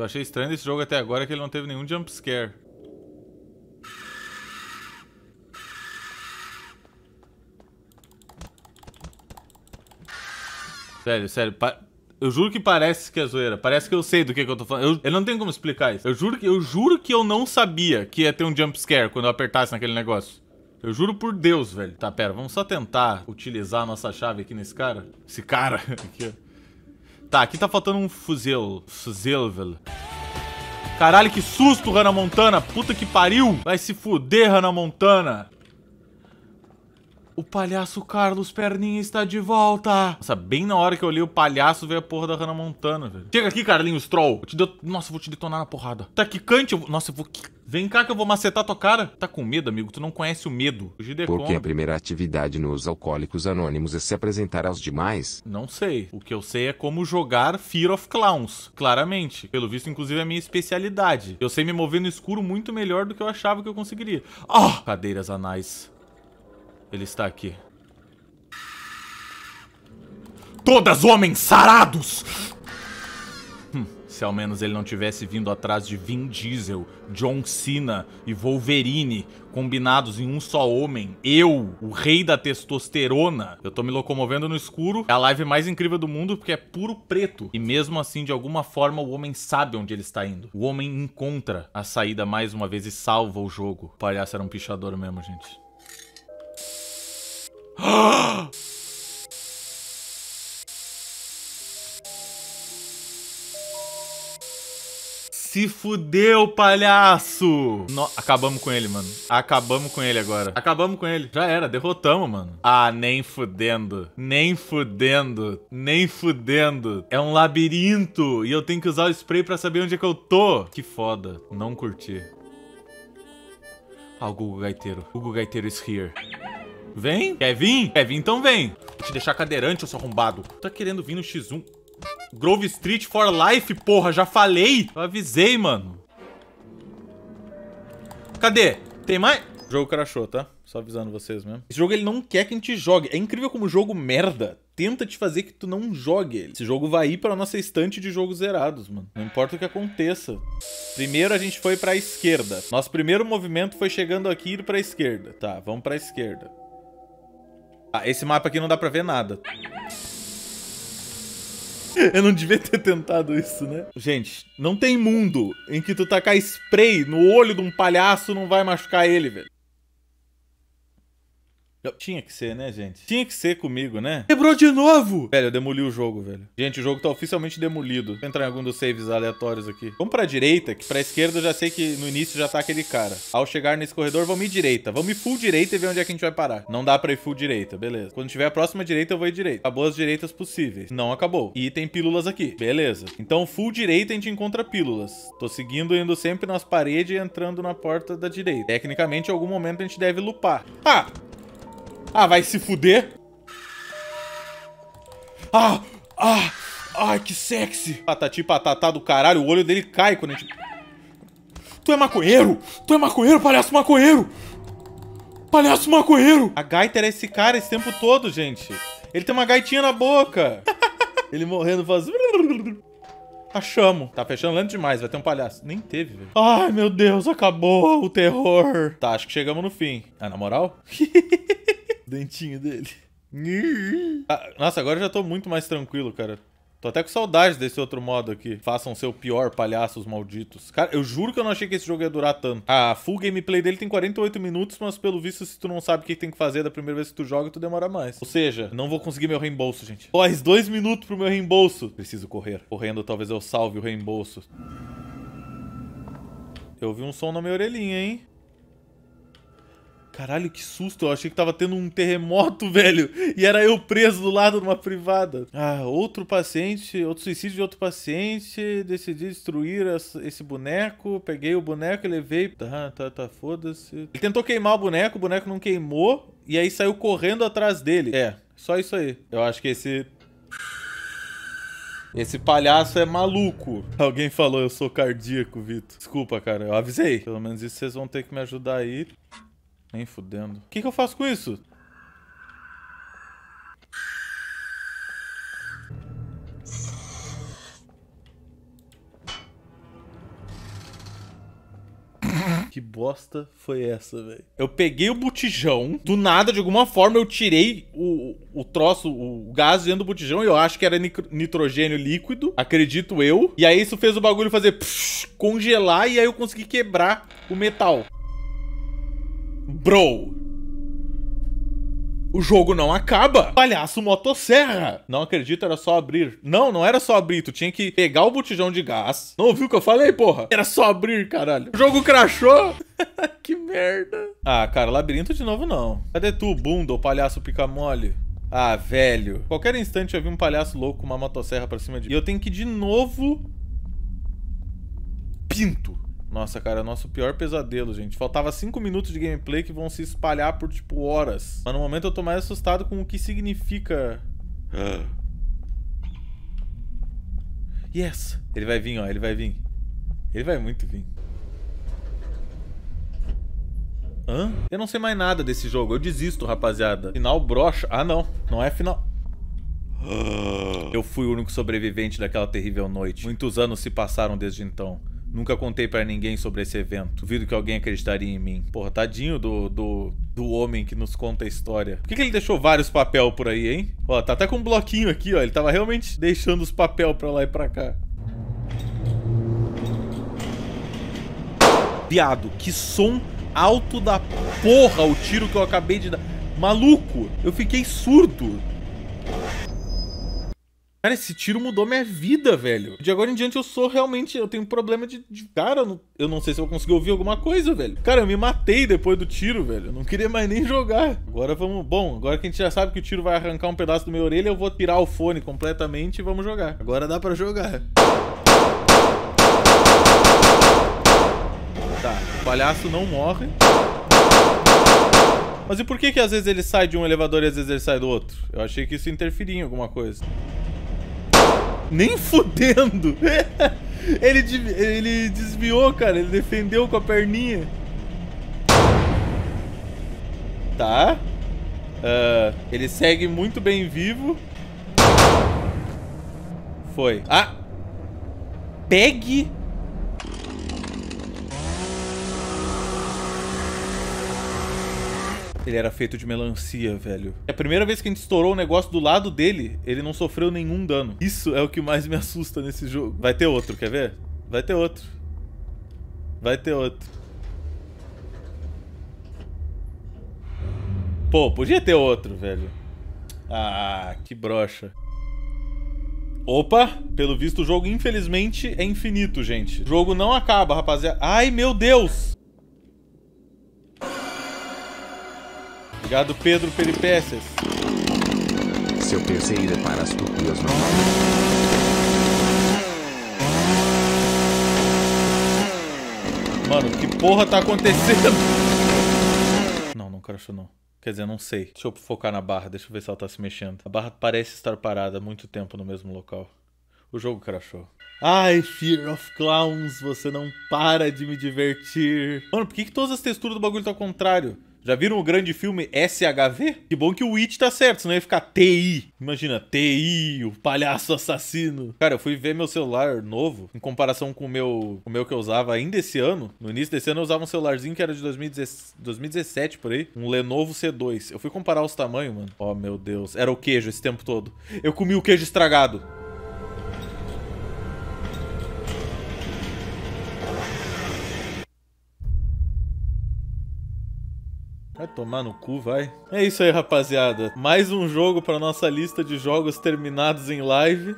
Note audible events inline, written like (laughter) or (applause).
eu achei estranho esse jogo até agora que ele não teve nenhum jump scare. Sério, sério, pa... eu juro que parece que é zoeira. Parece que eu sei do que, que eu tô falando. Eu... eu, não tenho como explicar isso. Eu juro, que, eu juro que eu não sabia que ia ter um jump scare quando eu apertasse naquele negócio. Eu juro por Deus, velho. Tá, pera, vamos só tentar utilizar a nossa chave aqui nesse cara. Esse cara (laughs) aqui, ó. Tá, aqui tá faltando um fuzil. Fuzil, velho. Caralho, que susto, Hannah Montana. Puta que pariu. Vai se fuder, Hannah Montana. O palhaço Carlos Perninha está de volta. Nossa, bem na hora que eu li o palhaço veio a porra da Hannah Montana, velho. Chega aqui, Carlinhos Troll. Eu Nossa, eu vou te detonar na porrada. Tá quicante? Eu... Nossa, eu vou... Vem cá que eu vou macetar tua cara. Tá com medo, amigo? Tu não conhece o medo. O Gideon. Porque a primeira atividade nos alcoólicos anônimos é se apresentar aos demais? Não sei. O que eu sei é como jogar Fear of Clowns. Claramente. Pelo visto, inclusive, é a minha especialidade. Eu sei me mover no escuro muito melhor do que eu achava que eu conseguiria. Oh, cadeiras anais. Ele está aqui. Todas homens sarados! Hum, se ao menos ele não tivesse vindo atrás de Vin Diesel, John Cena e Wolverine, combinados em um só homem, eu, o rei da testosterona, eu tô me locomovendo no escuro, é a live mais incrível do mundo porque é puro preto. E mesmo assim, de alguma forma, o homem sabe onde ele está indo. O homem encontra a saída mais uma vez e salva o jogo. O palhaço era um pichador mesmo, gente. Se fudeu, palhaço! No... Acabamos com ele, mano. Acabamos com ele agora. Acabamos com ele. Já era, derrotamos, mano. Ah, nem fudendo. Nem fudendo. Nem fudendo. É um labirinto e eu tenho que usar o spray pra saber onde é que eu tô. Que foda. Não curti. Ah, o Google Gaiteiro. Google Gaiteiro is here. Vem? Quer vir? Quer vir, então vem. Vou te deixar cadeirante, ô seu arrombado. Tá querendo vir no X1. Grove Street for Life, porra, já falei. Eu avisei, mano. Cadê? Tem mais? O jogo crashou, tá? Só avisando vocês mesmo. Esse jogo ele não quer que a gente jogue. É incrível como o jogo merda tenta te fazer que tu não jogue ele. Esse jogo vai ir pra nossa estante de jogos zerados, mano. Não importa o que aconteça. Primeiro a gente foi pra esquerda. Nosso primeiro movimento foi chegando aqui e ir pra esquerda. Tá, vamos pra esquerda. Ah, esse mapa aqui não dá pra ver nada. (laughs) Eu não devia ter tentado isso, né? Gente, não tem mundo em que tu tacar spray no olho de um palhaço não vai machucar ele, velho. Tinha que ser, né, gente? Tinha que ser comigo, né? Quebrou de novo! Velho, eu demoli o jogo, velho. Gente, o jogo tá oficialmente demolido. Vou entrar em algum dos saves aleatórios aqui. Vamos pra direita, que pra esquerda eu já sei que no início já tá aquele cara. Ao chegar nesse corredor, vamos ir direita. Vamos ir full direita e ver onde é que a gente vai parar. Não dá pra ir full direita, beleza. Quando tiver a próxima direita, eu vou ir direita. Acabou as direitas possíveis. Não acabou. E tem pílulas aqui. Beleza. Então, full direita, a gente encontra pílulas. Tô seguindo, indo sempre nas paredes e entrando na porta da direita. Tecnicamente, em algum momento a gente deve lupar. Ah! Ah, vai se fuder. Ah, ah, ai, que sexy. Patati patatá do caralho, o olho dele cai quando a gente... Tu é maconheiro? Tu é maconheiro, palhaço maconheiro? Palhaço maconheiro! A gaita era esse cara esse tempo todo, gente. Ele tem uma gaitinha na boca. (laughs) Ele morrendo faz... Achamo, Tá fechando lento demais, vai ter um palhaço. Nem teve, velho. Ai, meu Deus, acabou o terror. Tá, acho que chegamos no fim. Ah, na moral? (laughs) Dentinho dele. Ah, nossa, agora eu já tô muito mais tranquilo, cara. Tô até com saudade desse outro modo aqui. Façam seu pior, palhaços malditos. Cara, eu juro que eu não achei que esse jogo ia durar tanto. A full gameplay dele tem 48 minutos, mas pelo visto, se tu não sabe o que tem que fazer da primeira vez que tu joga, tu demora mais. Ou seja, não vou conseguir meu reembolso, gente. Pois, dois minutos pro meu reembolso. Preciso correr. Correndo, talvez eu salve o reembolso. Eu ouvi um som na minha orelhinha, hein? caralho, que susto, eu achei que tava tendo um terremoto, (laughs) velho, e era eu preso do lado de uma privada. Ah, outro paciente, outro suicídio de outro paciente, decidi destruir esse boneco, peguei o boneco e levei. Tá, tá, tá, foda-se. Ele tentou queimar o boneco, o boneco não queimou, e aí saiu correndo atrás dele. É, só isso aí. Eu acho que esse esse palhaço é maluco. Alguém falou, eu sou cardíaco, Vitor. Desculpa, cara, eu avisei. Pelo menos isso vocês vão ter que me ajudar aí. Nem fudendo. O que, que eu faço com isso? Que bosta foi essa, velho? Eu peguei o botijão, do nada, de alguma forma, eu tirei o, o troço, o gás dentro do botijão, e eu acho que era nitrogênio líquido, acredito eu. E aí isso fez o bagulho fazer psh, congelar, e aí eu consegui quebrar o metal. Bro. O jogo não acaba. Palhaço motosserra. Não acredito, era só abrir. Não, não era só abrir. Tu tinha que pegar o botijão de gás. Não ouviu o que eu falei, porra? Era só abrir, caralho. O jogo crashou. (laughs) que merda. Ah, cara, labirinto de novo não. Cadê tu, bunda, o palhaço pica-mole? Ah, velho. Qualquer instante eu vi um palhaço louco com uma motosserra pra cima de mim. E eu tenho que de novo... Pinto. Nossa, cara, nosso pior pesadelo, gente. Faltava 5 minutos de gameplay que vão se espalhar por, tipo, horas. Mas no momento eu tô mais assustado com o que significa... Yes! Ele vai vir, ó. Ele vai vir. Ele vai muito vir. Hã? Eu não sei mais nada desse jogo. Eu desisto, rapaziada. Final brocha. Ah, não. Não é final... Eu fui o único sobrevivente daquela terrível noite. Muitos anos se passaram desde então. Nunca contei para ninguém sobre esse evento. Duvido que alguém acreditaria em mim. Porra, tadinho do, do, do homem que nos conta a história. Por que, que ele deixou vários papel por aí, hein? Ó, tá até com um bloquinho aqui, ó. Ele tava realmente deixando os papel pra lá e pra cá. Viado, que som alto da porra o tiro que eu acabei de dar. Maluco, eu fiquei surdo. Cara, esse tiro mudou minha vida, velho. De agora em diante eu sou realmente. Eu tenho um problema de. de cara, eu não, eu não, sei se eu vou conseguir ouvir alguma coisa, velho. Cara, eu me matei depois do tiro, velho. Eu não queria mais nem jogar. Agora vamos. Bom, agora que a gente já sabe que o tiro vai arrancar um pedaço da minha orelha, eu vou tirar o fone completamente e vamos jogar. Agora dá pra jogar. Tá, o palhaço não morre. Mas e por que que às vezes ele sai de um elevador e às vezes ele sai do outro? Eu achei que isso interferia em alguma coisa. Nem fudendo. (laughs) ele, ele desviou, cara. Ele defendeu com a perninha. Tá. Uh, ele segue muito bem vivo. Foi. Ah! Pegue Ele era feito de melancia, velho. É A primeira vez que a gente estourou o negócio do lado dele, ele não sofreu nenhum dano. Isso é o que mais me assusta nesse jogo. Vai ter outro, quer ver? Vai ter outro. Vai ter outro. Pô, podia ter outro, velho. Ah, que brocha. Opa, pelo visto o jogo infelizmente é infinito, gente. O jogo não acaba, rapaziada. Ai, meu Deus! Obrigado, Pedro Peripécias. Seu PC irá para as tupias Mano, que porra tá acontecendo? Não, não crashou não. Quer dizer, não sei. Deixa eu focar na barra, deixa eu ver se ela tá se mexendo. A barra parece estar parada há muito tempo no mesmo local. O jogo crashou. Ai, Fear of Clowns, você não para de me divertir. Mano, por que, que todas as texturas do bagulho estão tá ao contrário? Já viram o grande filme SHV? Que bom que o It tá certo, senão ia ficar TI. Imagina, TI, o palhaço assassino. Cara, eu fui ver meu celular novo, em comparação com o meu, com o meu que eu usava ainda esse ano. No início desse ano eu usava um celularzinho que era de 2017 por aí, um Lenovo C2. Eu fui comparar os tamanhos, mano. Oh, meu Deus, era o queijo esse tempo todo. Eu comi o queijo estragado. Vai tomar no cu, vai. É isso aí, rapaziada. Mais um jogo para nossa lista de jogos terminados em live.